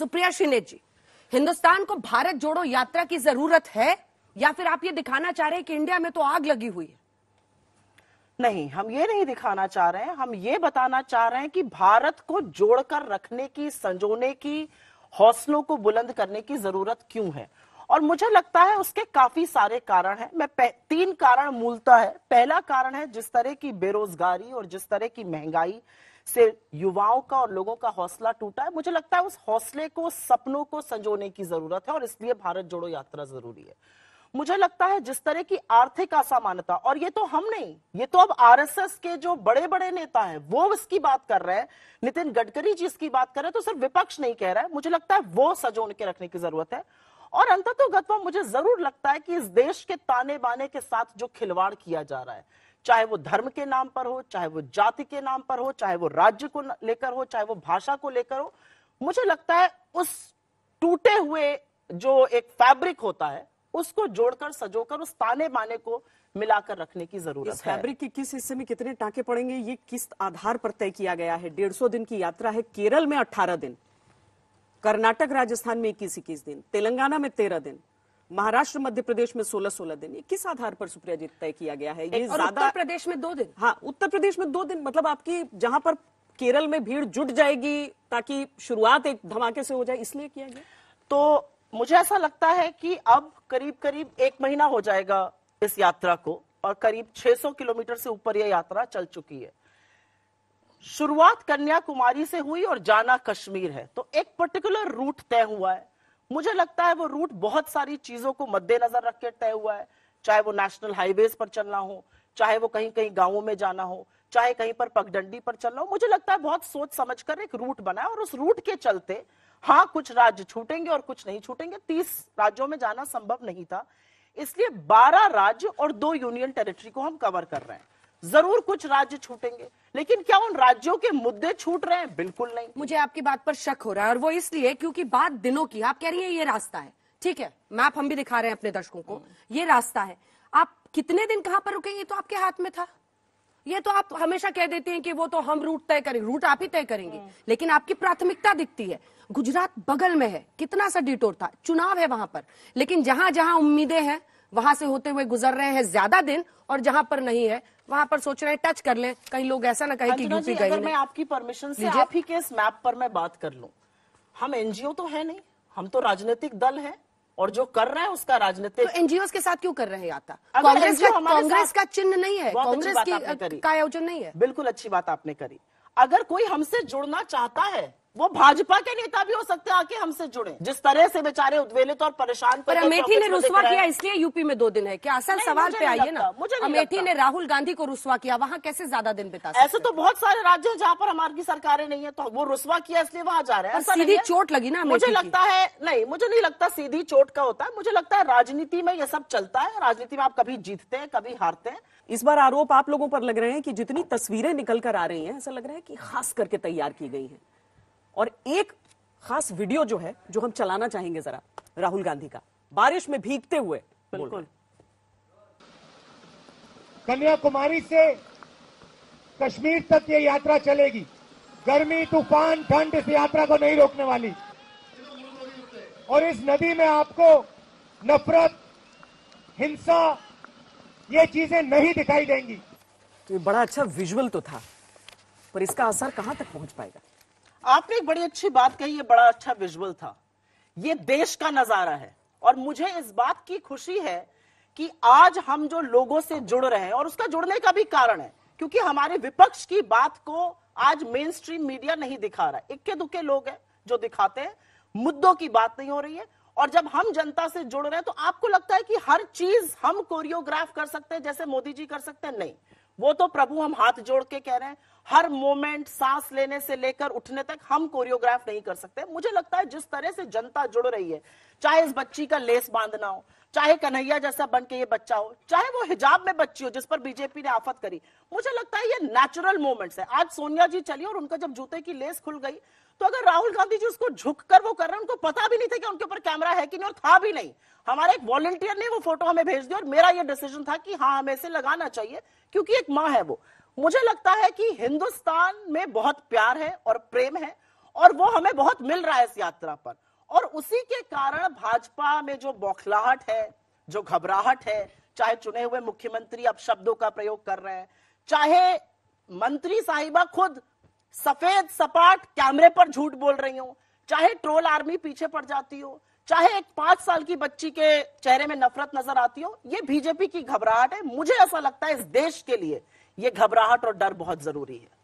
सुप्रिया श्रीनेत जी हिंदुस्तान को भारत जोड़ो यात्रा की जरूरत है या फिर आप ये दिखाना चाह रहे हैं कि इंडिया में तो आग लगी हुई है नहीं हम ये नहीं दिखाना चाह रहे हैं हम ये बताना चाह रहे हैं कि भारत को जोड़कर रखने की संजोने की हौसलों को बुलंद करने की जरूरत क्यों है और मुझे लगता है उसके काफी सारे कारण हैं मैं तीन कारण मूलता है पहला कारण है जिस तरह की बेरोजगारी और जिस तरह की महंगाई से युवाओं का और लोगों का हौसला टूटा है मुझे लगता है उस हौसले को सपनों को संजोने की जरूरत है और इसलिए भारत जोड़ो यात्रा जरूरी है मुझे लगता है जिस तरह की आर्थिक असमानता और ये तो हम नहीं ये तो अब आरएसएस के जो बड़े बड़े नेता हैं वो इसकी बात कर रहे हैं नितिन गडकरी जी इसकी बात कर रहे हैं तो सिर्फ विपक्ष नहीं कह रहा है मुझे लगता है वो सजोन के रखने की जरूरत है और तो मुझे जरूर लगता है कि इस देश के ताने बाने के साथ जो खिलवाड़ किया जा रहा है चाहे वो धर्म के नाम पर हो चाहे वो जाति के नाम पर हो चाहे वो राज्य को लेकर हो चाहे वो भाषा को लेकर हो मुझे लगता है उस टूटे हुए जो एक फैब्रिक होता है उसको जोड़कर सजोकर उस ताने बाने को मिलाकर रखने की जरूरत इस है फैब्रिक के किस हिस्से में कितने टाके पड़ेंगे ये किस आधार पर तय किया गया है डेढ़ सौ दिन की यात्रा है केरल में अठारह दिन कर्नाटक राजस्थान में इक्कीस इक्कीस दिन तेलंगाना में तेरह दिन महाराष्ट्र मध्य प्रदेश में 16 16 दिन ये किस आधार पर सुप्रिया जी तय किया गया है ये ज्यादा उत्तर प्रदेश में दो दिन हाँ उत्तर प्रदेश में दो दिन मतलब आपकी जहां पर केरल में भीड़ जुट जाएगी ताकि शुरुआत एक धमाके से हो जाए इसलिए किया गया तो मुझे ऐसा लगता है कि अब करीब करीब एक महीना हो जाएगा इस यात्रा को और करीब 600 किलोमीटर से ऊपर यह यात्रा चल चुकी है शुरुआत कन्याकुमारी से हुई और जाना कश्मीर है तो एक पर्टिकुलर रूट तय हुआ है मुझे लगता है वो रूट बहुत सारी चीजों को मद्देनजर रख के तय हुआ है चाहे वो नेशनल हाईवेज पर चलना हो चाहे वो कहीं कहीं गांवों में जाना हो चाहे कहीं पर पगडंडी पर चलना हो मुझे लगता है बहुत सोच समझ कर एक रूट बना है और उस रूट के चलते हाँ कुछ राज्य छूटेंगे और कुछ नहीं छूटेंगे तीस राज्यों में जाना संभव नहीं था इसलिए बारह राज्य और दो यूनियन टेरिटरी को हम कवर कर रहे हैं जरूर कुछ राज्य छूटेंगे लेकिन क्या उन राज्यों के मुद्दे छूट रहे हैं बिल्कुल नहीं मुझे आपकी बात पर शक हो रहा है और वो इसलिए क्योंकि बात दिनों की आप कह रही है ये रास्ता है ठीक है मैप हम भी दिखा रहे हैं अपने दर्शकों को ये रास्ता है आप कितने दिन कहां पर रुकेंगे तो आपके हाथ में था ये तो आप हमेशा कह देते हैं कि वो तो हम रूट तय करेंगे रूट आप ही तय करेंगे लेकिन आपकी प्राथमिकता दिखती है गुजरात बगल में है कितना सा डिटोर था चुनाव है वहां पर लेकिन जहां जहां उम्मीदें हैं वहां से होते हुए गुजर रहे हैं ज्यादा दिन और जहां पर नहीं है वहां पर सोच रहे हैं टच कर लें कहीं लोग ऐसा ना कहें कि यूपी गए मैं आपकी परमिशन से आप ही के इस मैप पर मैं बात कर लू हम एनजीओ तो है नहीं हम तो राजनीतिक दल है और जो कर रहे हैं उसका राजनीतिक तो एनजीओ के साथ क्यों कर रहे हैं आता कांग्रेस का कांग्रेस का चिन्ह नहीं है कांग्रेस का आयोजन नहीं है बिल्कुल अच्छी बात आपने करी अगर कोई हमसे जुड़ना चाहता है वो भाजपा के नेता भी हो सकते हैं आके हमसे जुड़े जिस तरह से बेचारे उद्वेलित और परेशान पर अमेठी ने रुसवा किया इसलिए यूपी में दो दिन है क्या असल सवाल पे आइए ना मुझे अमेठी ने राहुल गांधी को रुसवा किया वहाँ कैसे ज्यादा दिन बिता ऐसे तो बहुत सारे राज्य है जहाँ पर हमारी की सरकारें नहीं है तो वो रुसवा किया इसलिए वहाँ जा रहे हैं सीधी चोट लगी ना मुझे लगता है नहीं मुझे नहीं लगता सीधी चोट का होता है मुझे लगता है राजनीति में ये सब चलता है राजनीति में आप कभी जीतते हैं कभी हारते हैं इस बार आरोप आप लोगों पर लग रहे हैं कि जितनी तस्वीरें निकल कर आ रही हैं ऐसा लग रहा है कि खास करके तैयार की गई है और एक खास वीडियो जो है जो हम चलाना चाहेंगे जरा राहुल गांधी का बारिश में भीगते हुए बिल्कुल कन्याकुमारी से कश्मीर तक ये यात्रा चलेगी गर्मी तूफान ठंड इस यात्रा को नहीं रोकने वाली और इस नदी में आपको नफरत हिंसा ये चीजें नहीं दिखाई देंगी तो ये बड़ा अच्छा विजुअल तो था पर इसका असर कहां तक पहुंच पाएगा आपने एक बड़ी अच्छी बात कही ये बड़ा अच्छा विजुअल था ये देश का नजारा है और मुझे इस बात की खुशी है कि आज हम जो लोगों से जुड़ रहे हैं और उसका जुड़ने का भी कारण है क्योंकि हमारे विपक्ष की बात को आज मेन स्ट्रीम मीडिया नहीं दिखा रहा इक्के दुक्के लोग हैं जो दिखाते हैं मुद्दों की बात नहीं हो रही है और जब हम जनता से जुड़ रहे हैं तो आपको लगता है कि हर चीज हम कोरियोग्राफ कर सकते हैं जैसे मोदी जी कर सकते हैं नहीं वो तो प्रभु हम हाथ जोड़ के कह रहे हैं हर मोमेंट सांस लेने से लेकर उठने तक हम कोरियोग्राफ नहीं कर सकते मुझे लगता है जिस तरह से जनता जुड़ रही है चाहे इस बच्ची का लेस बांधना हो चाहे कन्हैया जैसा बन के ये बच्चा हो चाहे वो हिजाब में बच्ची हो जिस पर बीजेपी ने आफत करी मुझे लगता है ये नेचुरल मोमेंट्स है आज सोनिया जी चली और उनका जब जूते की लेस खुल गई तो अगर राहुल गांधी जी उसको झुक कर वो कर रहे हैं उनको पता भी नहीं था कि उनके ऊपर कैमरा है कि नहीं और था भी नहीं हमारा एक वॉलंटियर ने वो फोटो हमें भेज दी और मेरा ये डिसीजन था कि हाँ हमें इसे लगाना चाहिए क्योंकि एक माँ है वो मुझे लगता है कि हिंदुस्तान में बहुत प्यार है और प्रेम है और वो हमें बहुत मिल रहा है इस यात्रा पर और उसी के कारण भाजपा में जो बौखलाहट है जो घबराहट है चाहे चुने हुए मुख्यमंत्री अब शब्दों का प्रयोग कर रहे हैं चाहे मंत्री साहिबा खुद सफेद सपाट कैमरे पर झूठ बोल रही हो चाहे ट्रोल आर्मी पीछे पड़ जाती हो चाहे एक पांच साल की बच्ची के चेहरे में नफरत नजर आती हो ये बीजेपी की घबराहट है मुझे ऐसा लगता है इस देश के लिए ये घबराहट और डर बहुत जरूरी है